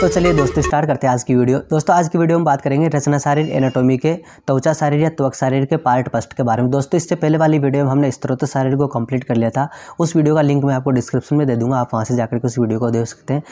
तो चलिए दोस्तों स्टार्ट करते हैं आज की वीडियो दोस्तों आज की वीडियो में बात करेंगे रचना शारीर एनाटोमी के त्वचा शारीर या त्वक शारीर के पार्ट पस्ट के बारे में दोस्तों इससे पहले वाली वीडियो में हमने स्त्रोत शारीर को कंप्लीट कर लिया था उस वीडियो का लिंक मैं आपको डिस्क्रिप्शन में दे दूंगा आप वहाँ से जाकर के उस वीडियो को देख सकते हैं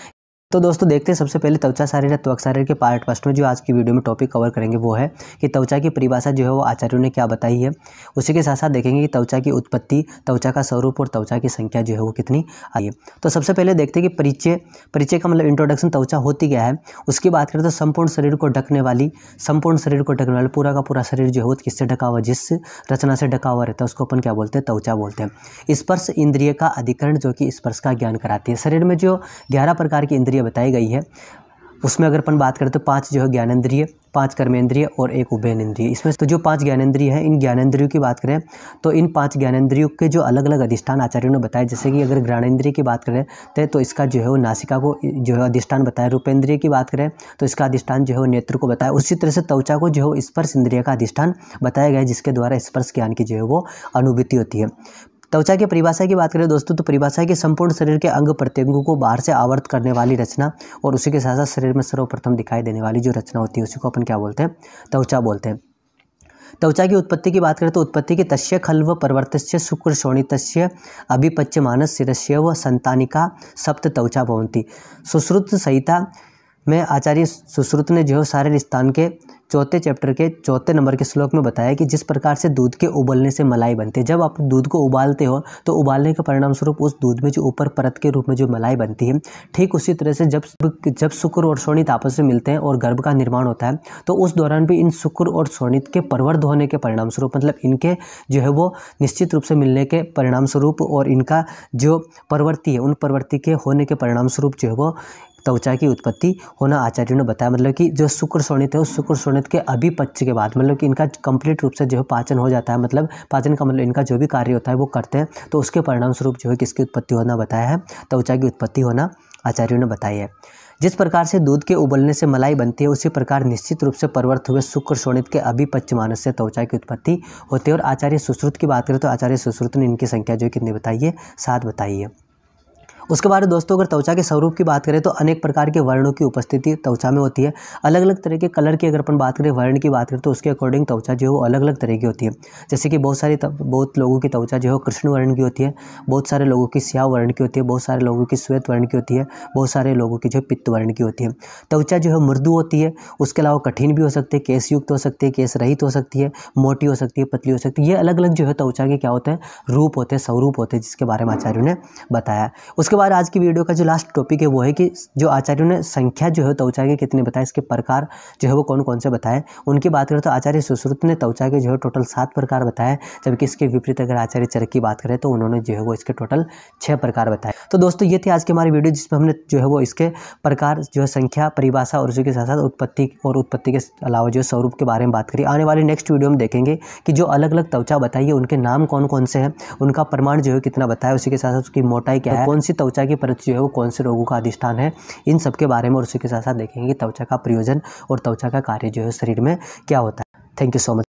तो दोस्तों देखते हैं सबसे पहले त्वचा शारीर या त्वक शारीर के पार्ट फर्स्ट में जो आज की वीडियो में टॉपिक कवर करेंगे वो है कि त्वचा की परिभाषा जो है वो आचार्यों ने क्या बताई है उसी के साथ साथ देखेंगे कि त्वचा की उत्पत्ति त्वचा का स्वरूप और त्वचा की संख्या जो है वो कितनी आई है तो सबसे पहले देखते हैं कि परिचय परिचय का मतलब इंट्रोडक्शन त्वचा होती क्या है उसकी बात करें तो संपूर्ण शरीर को ढकने वाली संपूर्ण शरीर को ढकने वाली पूरा का पूरा शरीर जो है वो किससे ढका हुआ जिस रचना से ढका हुआ रहता है उसको अपन क्या बोलते हैं त्वचा बोलते हैं स्पर्श इंद्रिय का अधिकरण जो कि स्पर्श का ज्ञान कराती है शरीर में जो ग्यारह प्रकार की इंद्रिय ज्ञानेंद्रिय बताई गई है उसमें अगर अपन बात करें तो पांच जो है ज्ञानेन्द्रिय पांच कर्मेंद्रिय और एक उभयनेन्द्रिय इसमें तो जो पांच ज्ञानेन्द्रिय हैं इन ज्ञानेन्द्रियों की बात करें तो इन पांच ज्ञानेन्द्रियों के जो अलग अलग अधिष्ठान आचार्यों ने बताया जैसे कि अगर ज्ञानेन्द्रिय की बात करें तो, तो इसका जो है वो नासिका को जो है अधिष्ठान बताया रूपेंद्रिय की बात करें तो इसका अधिष्ठान जो है वो नेत्र को बताया उसी तरह से त्वचा को जो है स्पर्श इंद्रिय का अधिष्ठान बताया गया जिसके द्वारा स्पर्श ज्ञान की जो है वो अनुभूति होती है त्वचा की परिभाषा की बात करें दोस्तों तो परिभाषा के संपूर्ण शरीर के अंग प्रत्यंगों को बाहर से आवर्त करने वाली रचना और उसी के साथ साथ शरीर में सर्वप्रथम दिखाई देने वाली जो रचना होती है उसी को अपन क्या बोलते हैं त्वचा बोलते हैं त्वचा की उत्पत्ति की बात करें तो उत्पत्ति के तस्य व पर्वर्तस्य शुक्र शोणित अभिपच्य मानस शिरस्य व संतानिका सप्त त्वचा भवंती सुश्रुत संहिता में आचार्य सुश्रुत ने जो सारे स्थान के चौथे चैप्टर के चौथे नंबर के श्लोक में बताया कि जिस प्रकार से दूध के उबलने से मलाई बनती है जब आप दूध को उबालते हो तो उबालने के परिणाम स्वरूप उस दूध में जो ऊपर परत के रूप में जो मलाई बनती है ठीक उसी तरह से जब जब शुक्र और शोणित आपस में मिलते हैं और गर्भ का निर्माण होता है तो उस दौरान भी इन शुक्र और शोणित के परवर्ध होने के परिणाम स्वरूप मतलब इनके जो है वो निश्चित रूप से मिलने के परिणाम स्वरूप और इनका जो प्रवृत्ति है उन प्रवृत्ति के होने के परिणाम स्वरूप जो है वो त्वचा की उत्पत्ति होना आचार्यों ने बताया मतलब कि जो शुक्र स्वर्णित है उस शुक्र स्वर्णित के अभिपच्य के बाद मतलब कि इनका कंप्लीट रूप से जो है पाचन हो जाता है मतलब पाचन का मतलब इनका जो भी कार्य होता है वो करते हैं तो उसके परिणामस्वरूप जो है किसकी उत्पत्ति होना बताया है त्वचा की उत्पत्ति होना आचार्यों ने बताई है जिस प्रकार से दूध के उबलने से मलाई बनती है उसी प्रकार निश्चित रूप से परवर्त हुए शुक्र शोणित के अभिपच्य मानस से त्वचा की उत्पत्ति होती है और आचार्य सुश्रुत की बात करें तो आचार्य सुश्रुत ने इनकी संख्या जो कितनी बताई है सात बताई है उसके बाद दोस्तों अगर त्वचा के स्वरूप की बात करें तो अनेक प्रकार के वर्णों की उपस्थिति त्वचा में होती है अलग अलग तरह के कलर की अगर अपन बात करें वर्ण की बात करें तो उसके अकॉर्डिंग त्वचा जो है वो अलग अलग तरह की होती है जैसे कि बहुत सारी बहुत लोगों की त्वचा जो है कृष्ण वर्ण की होती है बहुत सारे लोगों की स्याह वर्ण की होती है बहुत सारे लोगों की श्वेत वर्ण की होती है बहुत सारे लोगों की जो है पित्त वर्ण की होती है त्वचा जो है मृदु होती है उसके अलावा कठिन भी हो सकती है केसयुक्त हो सकती है केस रहित हो सकती है मोटी हो सकती है पतली हो सकती है ये अलग अलग जो है त्वचा के क्या होते हैं रूप होते हैं स्वरूप होते हैं जिसके बारे में आचार्य ने बताया उसके उसके बाद आज की वीडियो का जो लास्ट टॉपिक है वो है कि जो आचार्यों ने संख्या जो है त्वचा के कितने बताए इसके प्रकार जो है वो कौन कौन से बताए उनकी बात करें तो आचार्य सुश्रुत ने त्वचा के जो है टोटल सात प्रकार बताए जबकि इसके विपरीत अगर आचार्य चरक की बात करें तो उन्होंने जो है वो इसके टोटल छः प्रकार बताए तो दोस्तों ये थी आज की हमारी वीडियो जिसमें हमने जो है वो इसके प्रकार जो है संख्या परिभाषा और उसी के साथ साथ उत्पत्ति और उत्पत्ति के अलावा जो स्वरूप के बारे में बात करी आने वाले नेक्स्ट वीडियो में देखेंगे कि जो अलग अलग त्वचा बताइए उनके नाम कौन कौन से हैं उनका प्रमाण जो है कितना बताया उसी के साथ साथ उसकी मोटाई क्या है तो कौन सी त्वचा की परत जो है वो कौन से रोगों का अधिष्ठान है इन सब के बारे में और उसी के साथ साथ देखेंगे त्वचा का प्रयोजन और त्वचा का कार्य जो है शरीर में क्या होता है थैंक यू सो मच